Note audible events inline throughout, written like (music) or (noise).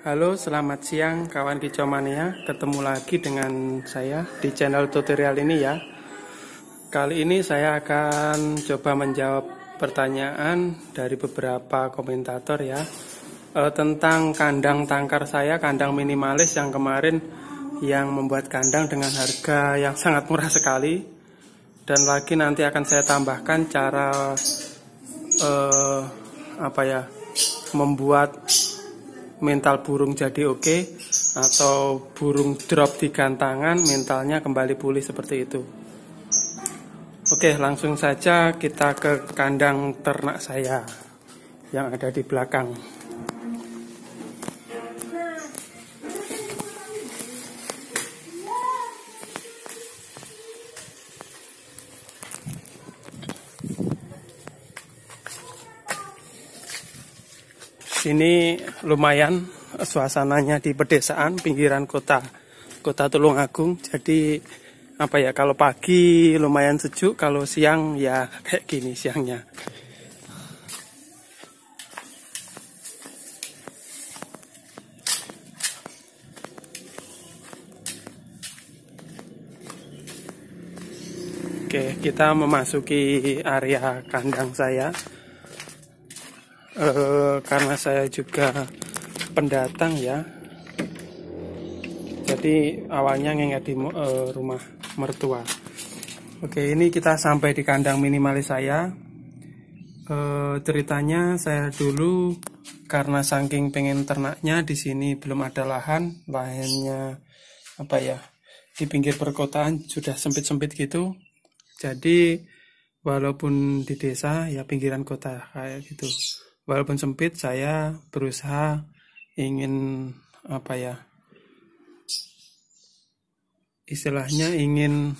Halo, selamat siang kawan kicomania. Ketemu lagi dengan saya di channel tutorial ini ya. Kali ini saya akan coba menjawab pertanyaan dari beberapa komentator ya eh, tentang kandang tangkar saya, kandang minimalis yang kemarin yang membuat kandang dengan harga yang sangat murah sekali. Dan lagi nanti akan saya tambahkan cara eh, apa ya membuat mental burung jadi oke okay, atau burung drop di gantangan mentalnya kembali pulih seperti itu. Oke, langsung saja kita ke kandang ternak saya yang ada di belakang. sini lumayan suasananya di pedesaan pinggiran kota kota Tulungagung. Jadi apa ya kalau pagi lumayan sejuk, kalau siang ya kayak gini siangnya. Oke, kita memasuki area kandang saya. Eh, karena saya juga pendatang ya jadi awalnya nginget di eh, rumah mertua oke ini kita sampai di kandang minimalis saya eh, ceritanya saya dulu karena saking pengen ternaknya di sini belum ada lahan lahannya apa ya di pinggir perkotaan sudah sempit-sempit gitu jadi walaupun di desa ya pinggiran kota kayak gitu walaupun sempit saya berusaha ingin apa ya istilahnya ingin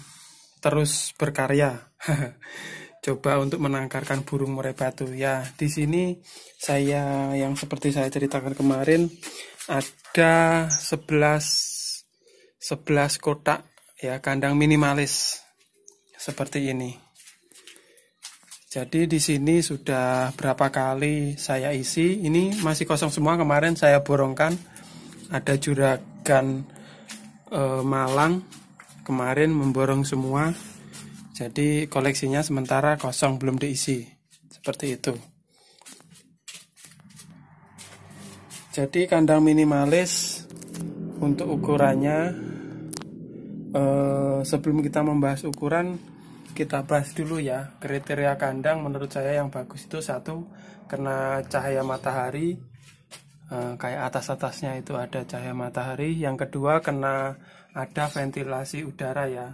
terus berkarya (laughs) coba untuk menangkarkan burung murai batu ya di sini saya yang seperti saya ceritakan kemarin ada 11 11 kotak ya kandang minimalis seperti ini jadi di sini sudah berapa kali saya isi, ini masih kosong semua. Kemarin saya borongkan ada juragan e, Malang kemarin memborong semua. Jadi koleksinya sementara kosong belum diisi. Seperti itu. Jadi kandang minimalis untuk ukurannya e, sebelum kita membahas ukuran kita bahas dulu ya kriteria kandang menurut saya yang bagus itu satu kena cahaya matahari eh, kayak atas atasnya itu ada cahaya matahari yang kedua kena ada ventilasi udara ya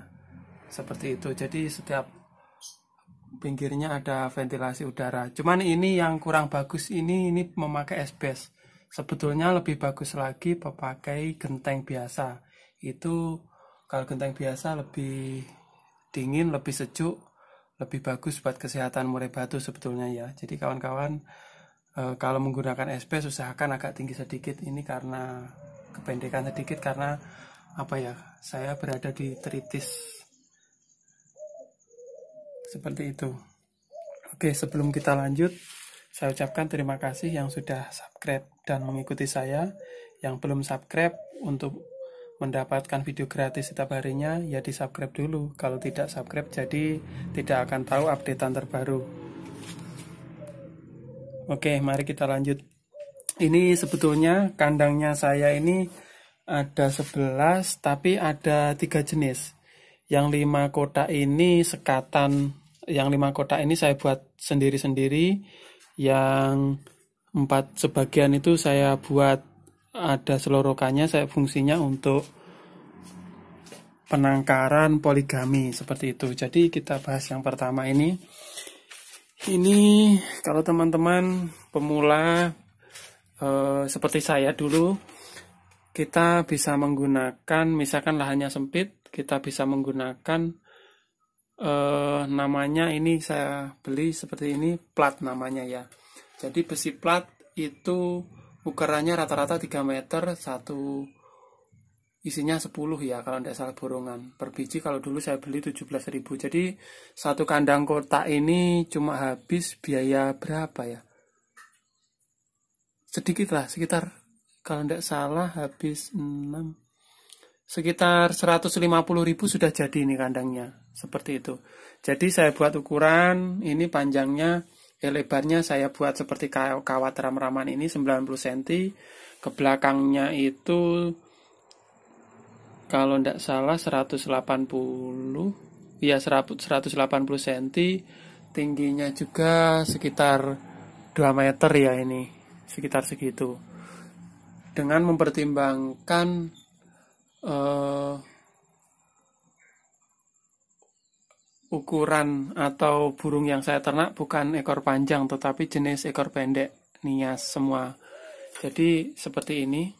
seperti itu jadi setiap pinggirnya ada ventilasi udara cuman ini yang kurang bagus ini ini memakai SBS sebetulnya lebih bagus lagi pakai genteng biasa itu kalau genteng biasa lebih dingin, lebih sejuk, lebih bagus buat kesehatan murai batu sebetulnya ya. Jadi kawan-kawan e, kalau menggunakan SP usahakan agak tinggi sedikit ini karena kependekan sedikit karena apa ya? Saya berada di tritis. Seperti itu. Oke, sebelum kita lanjut, saya ucapkan terima kasih yang sudah subscribe dan mengikuti saya. Yang belum subscribe untuk mendapatkan video gratis setiap harinya ya di subscribe dulu kalau tidak subscribe jadi tidak akan tahu updatean terbaru oke mari kita lanjut ini sebetulnya kandangnya saya ini ada 11 tapi ada tiga jenis yang lima kotak ini sekatan yang lima kotak ini saya buat sendiri-sendiri yang empat sebagian itu saya buat ada selorokannya saya fungsinya untuk penangkaran poligami seperti itu. Jadi kita bahas yang pertama ini. Ini kalau teman-teman pemula e, seperti saya dulu, kita bisa menggunakan misalkan lahannya sempit, kita bisa menggunakan e, namanya ini saya beli seperti ini plat namanya ya. Jadi besi plat itu ukurannya rata-rata 3 meter satu isinya 10 ya kalau tidak salah borongan per biji kalau dulu saya beli 17.000 jadi satu kandang kotak ini cuma habis biaya berapa ya sedikit lah sekitar kalau tidak salah habis 6 sekitar 150.000 sudah jadi ini kandangnya seperti itu jadi saya buat ukuran ini panjangnya eh, lebarnya saya buat seperti kawat ram-raman ini 90 cm ke belakangnya itu kalau tidak salah 180 ya 180 cm tingginya juga sekitar 2 meter ya ini sekitar segitu dengan mempertimbangkan uh, ukuran atau burung yang saya ternak bukan ekor panjang tetapi jenis ekor pendek nias semua jadi seperti ini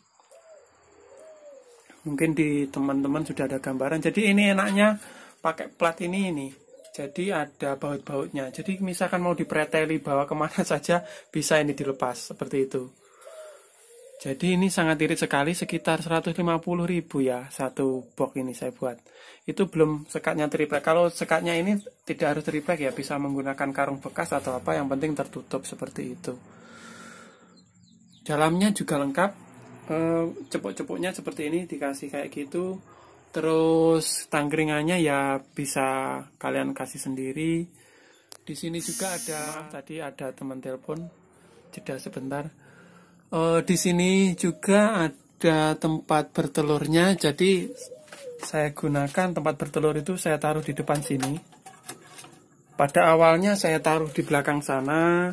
mungkin di teman-teman sudah ada gambaran jadi ini enaknya pakai plat ini ini jadi ada baut-bautnya jadi misalkan mau dipreteli bawa kemana (laughs) saja bisa ini dilepas seperti itu jadi ini sangat irit sekali sekitar 150 ribu ya satu box ini saya buat. Itu belum sekatnya triplek. Kalau sekatnya ini tidak harus triplek ya bisa menggunakan karung bekas atau apa yang penting tertutup seperti itu. Dalamnya juga lengkap Eh, cepuk-cepuknya seperti ini dikasih kayak gitu terus tangkringannya ya bisa kalian kasih sendiri di sini juga ada Maaf, tadi ada teman telepon jeda sebentar uh, di sini juga ada tempat bertelurnya jadi saya gunakan tempat bertelur itu saya taruh di depan sini pada awalnya saya taruh di belakang sana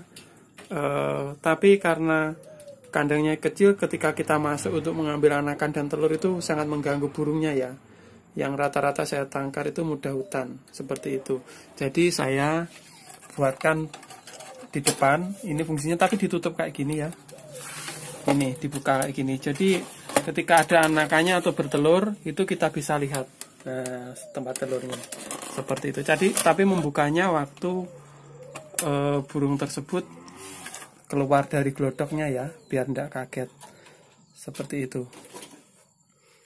uh, tapi karena kandangnya kecil ketika kita masuk untuk mengambil anakan dan telur itu sangat mengganggu burungnya ya yang rata-rata saya tangkar itu mudah hutan seperti itu jadi saya buatkan di depan ini fungsinya tapi ditutup kayak gini ya ini dibuka kayak gini jadi ketika ada anakannya atau bertelur itu kita bisa lihat nah, tempat telurnya seperti itu jadi tapi membukanya waktu e, burung tersebut keluar dari glodoknya ya biar tidak kaget seperti itu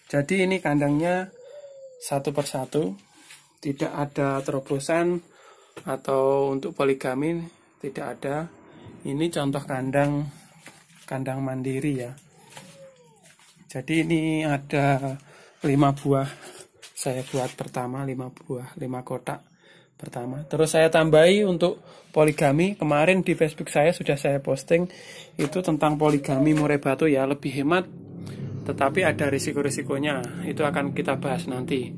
jadi ini kandangnya satu persatu tidak ada terobosan atau untuk poligami tidak ada ini contoh kandang kandang mandiri ya jadi ini ada lima buah saya buat pertama lima buah lima kotak pertama. Terus saya tambahi untuk poligami, kemarin di Facebook saya sudah saya posting itu tentang poligami murai batu ya, lebih hemat tetapi ada risiko-risikonya. Itu akan kita bahas nanti.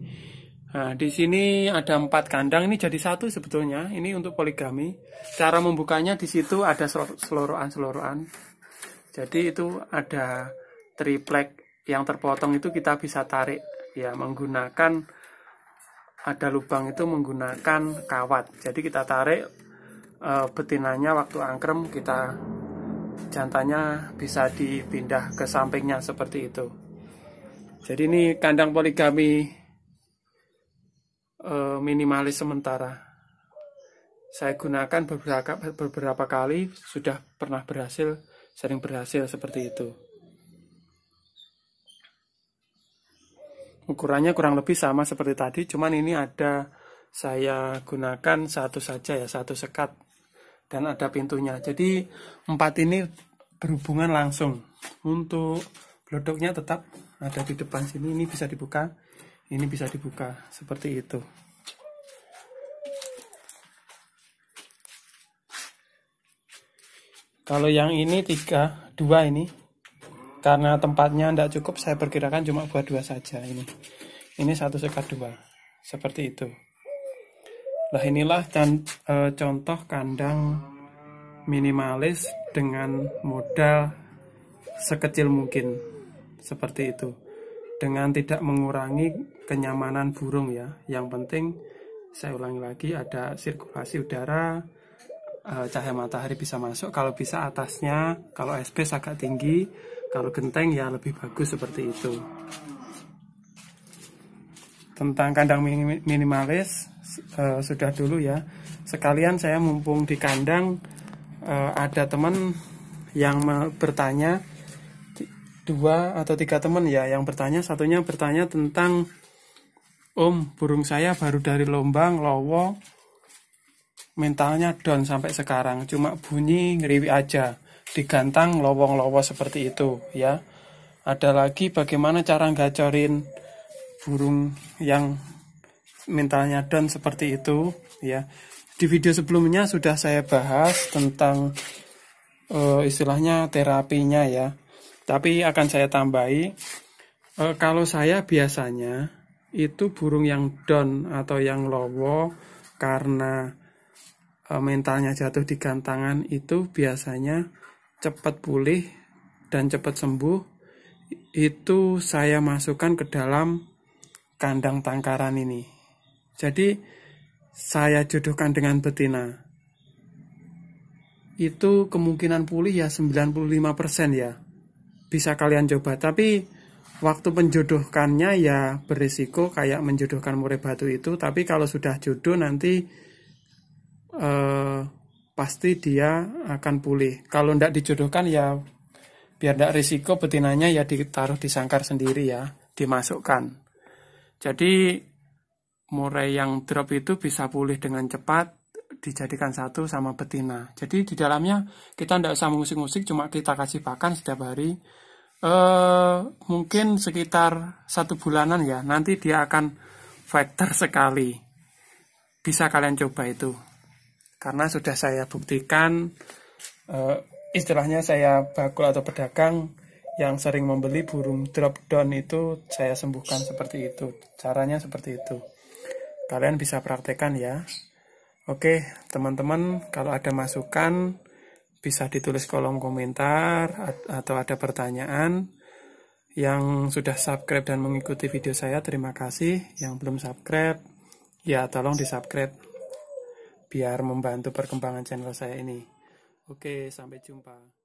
Nah, di sini ada empat kandang, ini jadi satu sebetulnya. Ini untuk poligami. Cara membukanya di situ ada seloroan-seloroan. Jadi itu ada triplek yang terpotong itu kita bisa tarik ya menggunakan ada lubang itu menggunakan kawat jadi kita tarik e, betinanya waktu angkrem kita jantannya bisa dipindah ke sampingnya seperti itu jadi ini kandang poligami e, minimalis sementara saya gunakan beberapa, beberapa kali sudah pernah berhasil sering berhasil seperti itu ukurannya kurang lebih sama seperti tadi cuman ini ada saya gunakan satu saja ya satu sekat dan ada pintunya jadi empat ini berhubungan langsung untuk blodoknya tetap ada di depan sini ini bisa dibuka ini bisa dibuka seperti itu kalau yang ini tiga dua ini karena tempatnya tidak cukup saya perkirakan cuma buat dua saja ini ini satu sekat dua seperti itu lah inilah dan, e, contoh kandang minimalis dengan modal sekecil mungkin seperti itu dengan tidak mengurangi kenyamanan burung ya yang penting saya ulangi lagi ada sirkulasi udara e, cahaya matahari bisa masuk kalau bisa atasnya kalau SP agak tinggi kalau genteng ya lebih bagus seperti itu. Tentang kandang minimalis eh, sudah dulu ya. Sekalian saya mumpung di kandang eh, ada teman yang bertanya dua atau tiga teman ya yang bertanya satunya bertanya tentang Om burung saya baru dari Lombang Lowo mentalnya down sampai sekarang cuma bunyi ngeriwi aja digantang lowong-lowo seperti itu ya ada lagi bagaimana cara gacorin burung yang mentalnya down seperti itu ya di video sebelumnya sudah saya bahas tentang uh, istilahnya terapinya ya tapi akan saya tambahi uh, kalau saya biasanya itu burung yang down atau yang lowo karena eh, mentalnya jatuh di gantangan itu biasanya cepat pulih dan cepat sembuh itu saya masukkan ke dalam kandang tangkaran ini. Jadi saya jodohkan dengan betina. Itu kemungkinan pulih ya 95% ya. Bisa kalian coba, tapi waktu menjodohkannya ya berisiko kayak menjodohkan murai batu itu, tapi kalau sudah jodoh nanti eh, pasti dia akan pulih. Kalau tidak dijodohkan ya biar tidak risiko betinanya ya ditaruh di sangkar sendiri ya, dimasukkan. Jadi murai yang drop itu bisa pulih dengan cepat dijadikan satu sama betina. Jadi di dalamnya kita tidak usah mengusik musik cuma kita kasih pakan setiap hari. E, mungkin sekitar satu bulanan ya, nanti dia akan factor sekali. Bisa kalian coba itu karena sudah saya buktikan uh, istilahnya saya bakul atau pedagang yang sering membeli burung drop down itu saya sembuhkan seperti itu caranya seperti itu kalian bisa praktekkan ya oke teman-teman kalau ada masukan bisa ditulis kolom komentar atau ada pertanyaan yang sudah subscribe dan mengikuti video saya terima kasih yang belum subscribe ya tolong di subscribe biar membantu perkembangan channel saya ini. Oke, sampai jumpa.